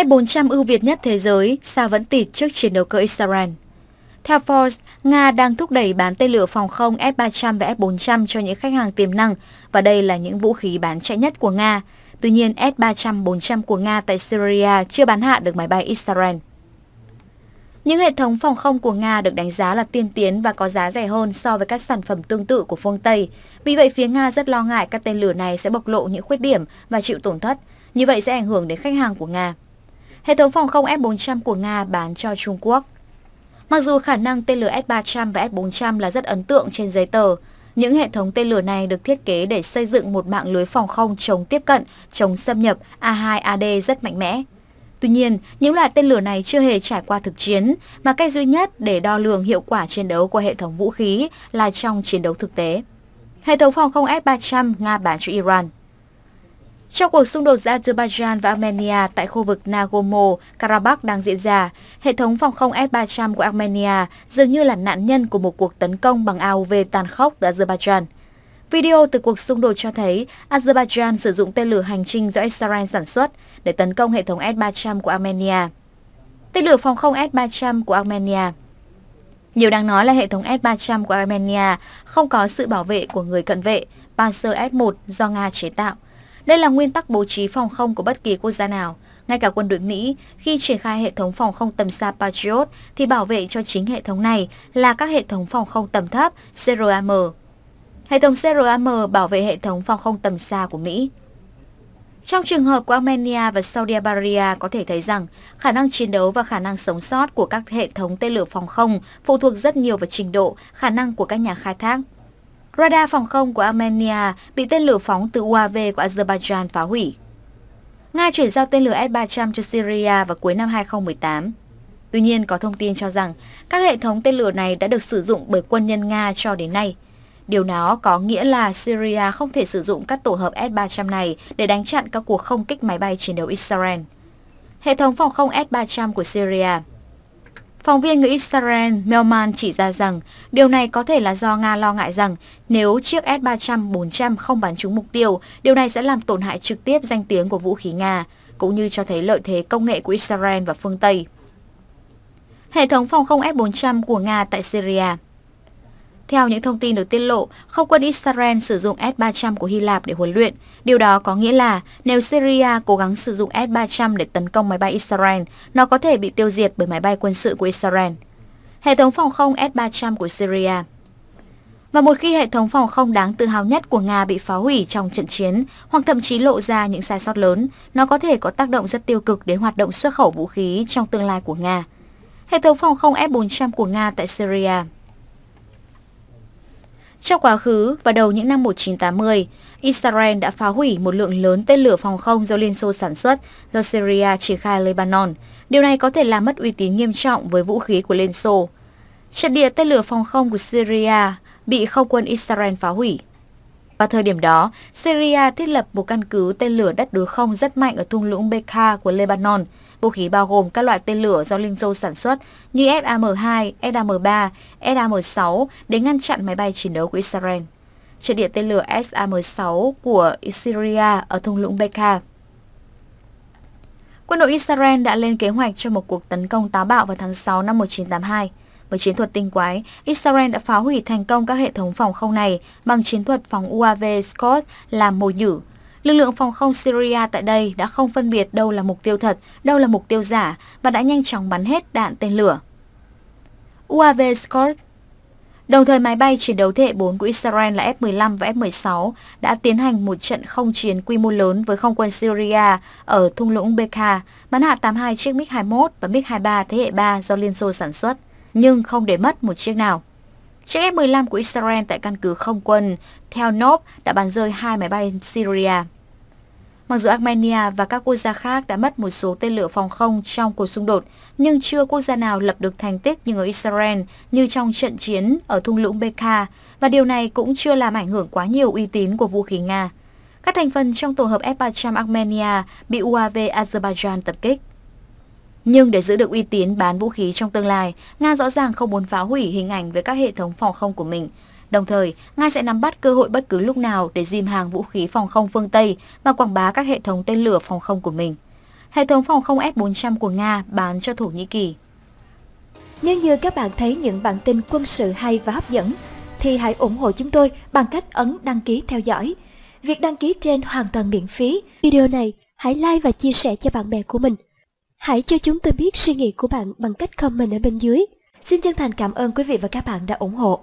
S-400 ưu việt nhất thế giới sao vẫn tịt trước chiến đấu cơ Israel. Theo Forbes, Nga đang thúc đẩy bán tên lửa phòng không S-300 và S-400 cho những khách hàng tiềm năng, và đây là những vũ khí bán chạy nhất của Nga. Tuy nhiên, S-300-400 của Nga tại Syria chưa bắn hạ được máy bay Israel. Những hệ thống phòng không của Nga được đánh giá là tiên tiến và có giá rẻ hơn so với các sản phẩm tương tự của phương Tây. Vì vậy, phía Nga rất lo ngại các tên lửa này sẽ bộc lộ những khuyết điểm và chịu tổn thất. Như vậy sẽ ảnh hưởng đến khách hàng của Nga hệ thống phòng không S-400 của Nga bán cho Trung Quốc. Mặc dù khả năng tên lửa S-300 và S-400 là rất ấn tượng trên giấy tờ, những hệ thống tên lửa này được thiết kế để xây dựng một mạng lưới phòng không chống tiếp cận, chống xâm nhập A2AD rất mạnh mẽ. Tuy nhiên, những loại tên lửa này chưa hề trải qua thực chiến, mà cách duy nhất để đo lường hiệu quả chiến đấu của hệ thống vũ khí là trong chiến đấu thực tế. Hệ thống phòng không S-300 Nga bán cho Iran trong cuộc xung đột giữa Azerbaijan và Armenia tại khu vực Nagorno-Karabakh đang diễn ra, hệ thống phòng không S-300 của Armenia dường như là nạn nhân của một cuộc tấn công bằng AUV tàn khốc từ Azerbaijan. Video từ cuộc xung đột cho thấy Azerbaijan sử dụng tên lửa hành trình do Israel sản xuất để tấn công hệ thống S-300 của Armenia. Tên lửa phòng không S-300 của Armenia Điều đáng nói là hệ thống S-300 của Armenia không có sự bảo vệ của người cận vệ Panzer S-1 do Nga chế tạo – đây là nguyên tắc bố trí phòng không của bất kỳ quốc gia nào. Ngay cả quân đội Mỹ, khi triển khai hệ thống phòng không tầm xa Patriot thì bảo vệ cho chính hệ thống này là các hệ thống phòng không tầm thấp CRAM. Hệ thống CRAM bảo vệ hệ thống phòng không tầm xa của Mỹ. Trong trường hợp của Armenia và Saudi Arabia có thể thấy rằng khả năng chiến đấu và khả năng sống sót của các hệ thống tên lửa phòng không phụ thuộc rất nhiều vào trình độ, khả năng của các nhà khai thác radar phòng không của Armenia bị tên lửa phóng từ UAV của Azerbaijan phá hủy. Nga chuyển giao tên lửa S-300 cho Syria vào cuối năm 2018. Tuy nhiên, có thông tin cho rằng các hệ thống tên lửa này đã được sử dụng bởi quân nhân Nga cho đến nay. Điều đó có nghĩa là Syria không thể sử dụng các tổ hợp S-300 này để đánh chặn các cuộc không kích máy bay chiến đấu Israel. Hệ thống phòng không S-300 của Syria Phóng viên người Israel Melman chỉ ra rằng điều này có thể là do Nga lo ngại rằng nếu chiếc S-300-400 không bắn trúng mục tiêu, điều này sẽ làm tổn hại trực tiếp danh tiếng của vũ khí Nga, cũng như cho thấy lợi thế công nghệ của Israel và phương Tây. Hệ thống phòng không S-400 của Nga tại Syria theo những thông tin được tiết lộ, không quân Israel sử dụng S-300 của Hy Lạp để huấn luyện. Điều đó có nghĩa là nếu Syria cố gắng sử dụng S-300 để tấn công máy bay Israel, nó có thể bị tiêu diệt bởi máy bay quân sự của Israel. Hệ thống phòng không S-300 của Syria và một khi hệ thống phòng không đáng tự hào nhất của Nga bị phá hủy trong trận chiến hoặc thậm chí lộ ra những sai sót lớn, nó có thể có tác động rất tiêu cực đến hoạt động xuất khẩu vũ khí trong tương lai của Nga. Hệ thống phòng không s 400 của Nga tại Syria trong quá khứ, vào đầu những năm 1980, Israel đã phá hủy một lượng lớn tên lửa phòng không do Liên Xô sản xuất, do Syria triển khai Lebanon. Điều này có thể làm mất uy tín nghiêm trọng với vũ khí của Liên Xô. Trận địa tên lửa phòng không của Syria bị không quân Israel phá hủy. Vào thời điểm đó, Syria thiết lập một căn cứ tên lửa đất đối không rất mạnh ở thung lũng Bekaa của Lebanon. Vũ khí bao gồm các loại tên lửa do Liên Xô sản xuất như SAM-2, SAM-3, SAM-6 để ngăn chặn máy bay chiến đấu của Israel. Trận địa tên lửa SAM-6 của Syria ở thung lũng Bekaa. Quân đội Israel đã lên kế hoạch cho một cuộc tấn công táo bạo vào tháng 6 năm 1982. Với chiến thuật tinh quái, Israel đã phá hủy thành công các hệ thống phòng không này bằng chiến thuật phóng UAV Scott làm mồi nhử. Lực lượng phòng không Syria tại đây đã không phân biệt đâu là mục tiêu thật, đâu là mục tiêu giả và đã nhanh chóng bắn hết đạn tên lửa. UAV Scott Đồng thời máy bay chiến đấu thế hệ 4 của Israel là F-15 và F-16 đã tiến hành một trận không chiến quy mô lớn với không quân Syria ở thung lũng Bekaa, bắn hạ 82 chiếc MiG-21 và MiG-23 thế hệ 3 do Liên Xô sản xuất nhưng không để mất một chiếc nào. Chiếc F-15 của Israel tại căn cứ không quân theo Nob đã bắn rơi hai máy bay Syria. Mặc dù Armenia và các quốc gia khác đã mất một số tên lửa phòng không trong cuộc xung đột, nhưng chưa quốc gia nào lập được thành tích như ở Israel như trong trận chiến ở thung lũng Bekaa và điều này cũng chưa làm ảnh hưởng quá nhiều uy tín của vũ khí Nga. Các thành phần trong tổ hợp F-300 Armenia bị UAV Azerbaijan tập kích. Nhưng để giữ được uy tín bán vũ khí trong tương lai, Nga rõ ràng không muốn phá hủy hình ảnh với các hệ thống phòng không của mình. Đồng thời, Nga sẽ nắm bắt cơ hội bất cứ lúc nào để dìm hàng vũ khí phòng không phương Tây và quảng bá các hệ thống tên lửa phòng không của mình. Hệ thống phòng không S-400 của Nga bán cho Thổ Nhĩ Kỳ. Nếu như các bạn thấy những bản tin quân sự hay và hấp dẫn, thì hãy ủng hộ chúng tôi bằng cách ấn đăng ký theo dõi. Việc đăng ký trên hoàn toàn miễn phí. Video này hãy like và chia sẻ cho bạn bè của mình. Hãy cho chúng tôi biết suy nghĩ của bạn bằng cách comment ở bên dưới. Xin chân thành cảm ơn quý vị và các bạn đã ủng hộ.